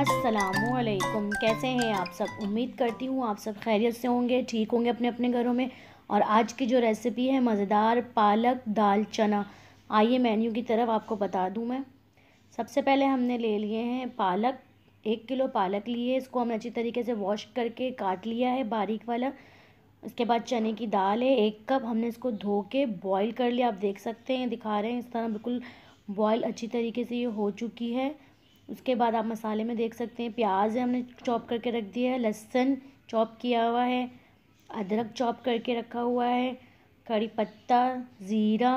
असलकुम कैसे हैं आप सब उम्मीद करती हूँ आप सब खैरियत से होंगे ठीक होंगे अपने अपने घरों में और आज की जो रेसिपी है मज़ेदार पालक दाल चना आइए मेन्यू की तरफ आपको बता दूँ मैं सबसे पहले हमने ले लिए हैं पालक एक किलो पालक लिए इसको हमने अच्छी तरीके से वॉश करके काट लिया है बारीक वाला उसके बाद चने की दाल है एक कप हमने इसको धो के बॉईल कर लिया आप देख सकते हैं दिखा रहे हैं इस तरह बिल्कुल बॉयल अच्छी तरीके से ये हो चुकी है उसके बाद आप मसाले में देख सकते हैं प्याज है हमने चॉप करके रख दिया है लहसुन चॉप किया हुआ है अदरक चॉप करके रखा हुआ है कड़ी पत्ता ज़ीरा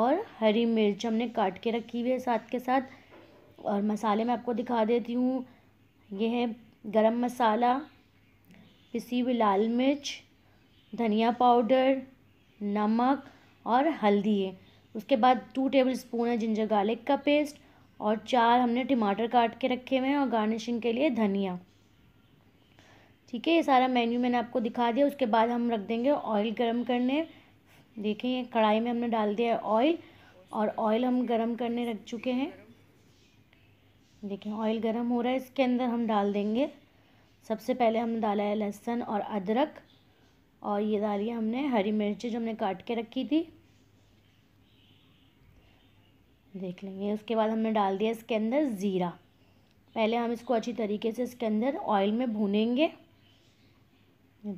और हरी मिर्च हमने काट के रखी हुई है साथ के साथ और मसाले मैं आपको दिखा देती हूँ यह है गरम मसाला पिसी हुई लाल मिर्च धनिया पाउडर नमक और हल्दी है उसके बाद टू टेबल स्पून है जिंजर गार्लिक का पेस्ट और चार हमने टमाटर काट के रखे हुए हैं और गार्निशिंग के लिए धनिया ठीक है ये सारा मेन्यू मैंने आपको दिखा दिया उसके बाद हम रख देंगे ऑयल गर्म करने ये कढ़ाई में हमने डाल दिया है ऑयल और ऑयल हम गर्म करने रख चुके हैं देखिए ऑयल गर्म हो रहा है इसके अंदर हम डाल देंगे सबसे पहले हमने डाला है लहसुन और अदरक और ये डाली हमने हरी मिर्ची जो हमने काट के रखी थी देख लेंगे उसके बाद हमने डाल दिया इसके अंदर ज़ीरा पहले हम इसको अच्छी तरीके से इसके अंदर ऑयल में भूनेंगे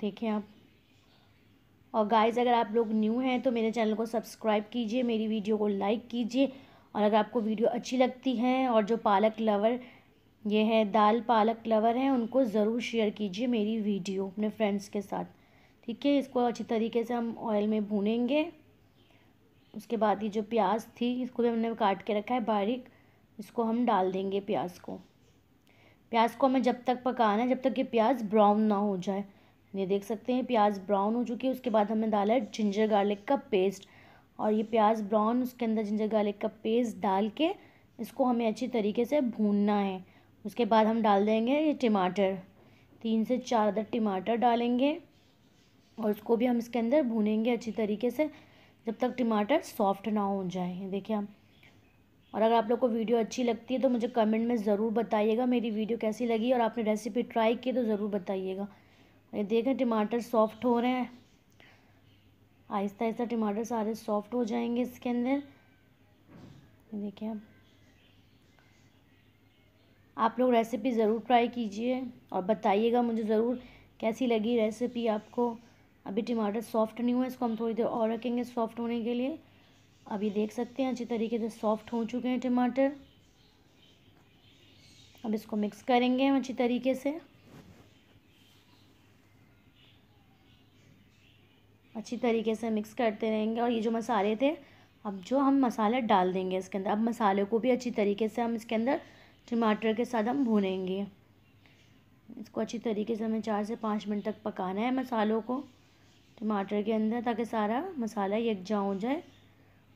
देखिए आप और गाइस अगर आप लोग न्यू हैं तो मेरे चैनल को सब्सक्राइब कीजिए मेरी वीडियो को लाइक कीजिए और अगर आपको वीडियो अच्छी लगती है और जो पालक लवर ये है दाल पालक लवर हैं उनको ज़रूर शेयर कीजिए मेरी वीडियो अपने फ्रेंड्स के साथ ठीक है इसको अच्छी तरीके से हम ऑयल में भूनेंगे उसके बाद ये जो प्याज थी इसको भी हमने काट के रखा है बारीक इसको हम डाल देंगे प्याज को प्याज को हमें जब तक पकाना है जब तक ये प्याज ब्राउन ना हो जाए ये देख सकते हैं प्याज ब्राउन हो चुकी है उसके बाद हमने डाला है जिंजर गार्लिक का पेस्ट और ये प्याज ब्राउन उसके अंदर जिंजर गार्लिक का पेस्ट डाल के इसको हमें अच्छी तरीके से भूनना है उसके बाद हम डाल देंगे ये टमाटर तीन से चार अदर टमाटर डालेंगे और उसको भी हम इसके अंदर भूनेंगे अच्छी तरीके से जब तक टमाटर सॉफ्ट ना हो जाए देखिए आप और अगर आप लोग को वीडियो अच्छी लगती है तो मुझे कमेंट में ज़रूर बताइएगा मेरी वीडियो कैसी लगी और आपने रेसिपी ट्राई की तो ज़रूर बताइएगा ये देखें टमाटर सॉफ्ट हो रहे हैं आहिस्ता आहिस्ता टमाटर सारे सॉफ्ट हो जाएंगे इसके अंदर देखिए आप आप लोग रेसिपी ज़रूर ट्राई कीजिए और बताइएगा मुझे ज़रूर कैसी लगी रेसिपी आपको अभी टमाटर सॉफ्ट नहीं हुआ इसको हम थोड़ी देर और रखेंगे सॉफ्ट होने के लिए अब ये देख सकते हैं अच्छी तरीके से सॉफ्ट हो चुके हैं टमाटर अब इसको मिक्स करेंगे हम अच्छी तरीके से अच्छी तरीके से मिक्स करते रहेंगे और ये जो मसाले थे अब जो हम मसाला डाल देंगे इसके अंदर अब मसाले को भी अच्छी तरीके से हम इसके अंदर टमाटर के साथ हम भूनेंगे इसको अच्छी तरीके से हमें चार से पाँच मिनट तक पकाना है मसालों को टमाटर के अंदर ताकि सारा मसाला यकजा हो जाए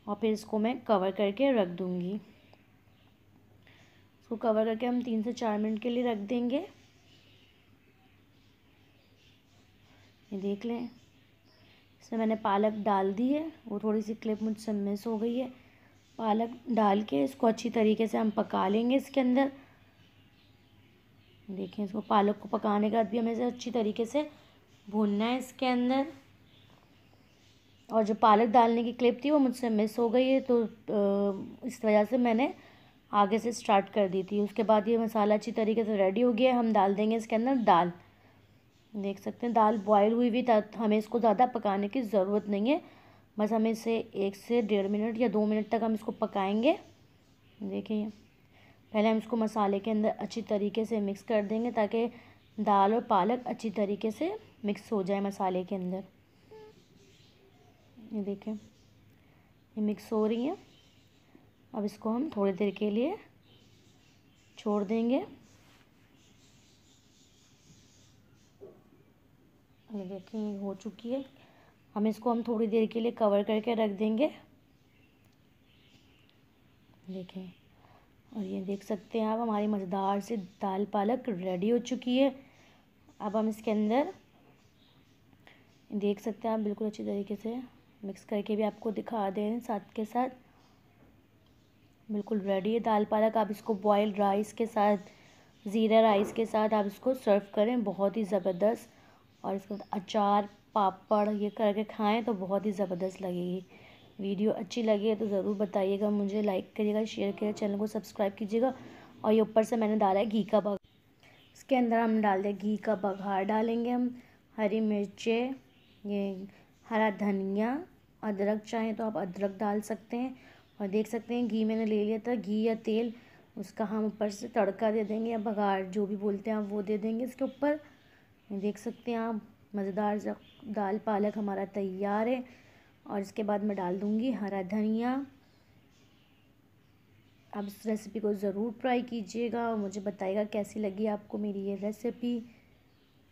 और फिर इसको मैं कवर करके रख दूँगी इसको कवर करके हम तीन से चार मिनट के लिए रख देंगे ये देख लें इसमें मैंने पालक डाल दी है वो थोड़ी सी क्लिप मुझसे मिस हो गई है पालक डाल के इसको अच्छी तरीके से हम पका लेंगे इसके अंदर देखें इसको पालक को पकाने के बाद भी हमें इसे अच्छी तरीके से भूनना है इसके अंदर और जो पालक डालने की क्लिप थी वो मुझसे मिस हो गई है तो इस वजह से मैंने आगे से स्टार्ट कर दी थी उसके बाद ये मसाला अच्छी तरीके से रेडी हो गया है हम डाल देंगे इसके अंदर दाल देख सकते हैं दाल बॉयल हुई हुई हमें इसको ज़्यादा पकाने की ज़रूरत नहीं है बस हमें इसे एक से डेढ़ मिनट या दो मिनट तक हम इसको पकाएंगे देखिए पहले हम इसको मसाले के अंदर अच्छी तरीके से मिक्स कर देंगे ताकि दाल और पालक अच्छी तरीके से मिक्स हो जाए मसाले के अंदर ये देखें ये मिक्स हो रही है अब इसको हम थोड़ी देर के लिए छोड़ देंगे ये देखें ये हो चुकी है हम इसको हम थोड़ी देर के लिए कवर करके रख देंगे देखें और ये देख सकते हैं आप हमारी मज़ेदार सी दाल पालक रेडी हो चुकी है अब हम इसके अंदर देख सकते हैं आप बिल्कुल अच्छी तरीके से मिक्स करके भी आपको दिखा दे रहे हैं साथ के साथ बिल्कुल रेडी है दाल पालक आप इसको बॉयल राइस के साथ ज़ीरा राइस के साथ आप इसको सर्व करें बहुत ही ज़बरदस्त और इसके बाद अचार पापड़ ये करके खाएं तो बहुत ही ज़बरदस्त लगेगी वीडियो अच्छी लगे तो ज़रूर बताइएगा मुझे लाइक करिएगा शेयर करिएगा चैनल को सब्सक्राइब कीजिएगा और ये ऊपर से मैंने डाला है घी का बघ इसके अंदर हम डाल दें घी का बघार डालेंगे हम हरी मिर्चें ये हरा धनिया अदरक चाहें तो आप अदरक डाल सकते हैं और देख सकते हैं घी मैंने ले लिया था घी या तेल उसका हम ऊपर से तड़का दे देंगे या बघार जो भी बोलते हैं आप वो दे देंगे इसके ऊपर देख सकते हैं आप मज़ेदार दाल पालक हमारा तैयार है और इसके बाद मैं डाल दूँगी हरा धनिया आप इस रेसिपी को ज़रूर ट्राई कीजिएगा और मुझे बताइएगा कैसी लगी आपको मेरी ये रेसिपी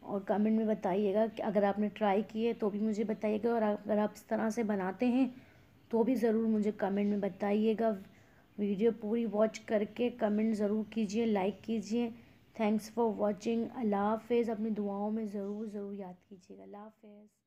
और कमेंट में बताइएगा कि अगर आपने ट्राई किए तो भी मुझे बताइएगा और अगर आप इस तरह से बनाते हैं तो भी ज़रूर मुझे कमेंट में बताइएगा वीडियो पूरी वॉच करके कमेंट ज़रूर कीजिए लाइक कीजिए थैंक्स फॉर वॉचिंग अल्लाह हाफ़ अपनी दुआओं में ज़रूर ज़रूर याद कीजिएगा अल्लाह हाफ़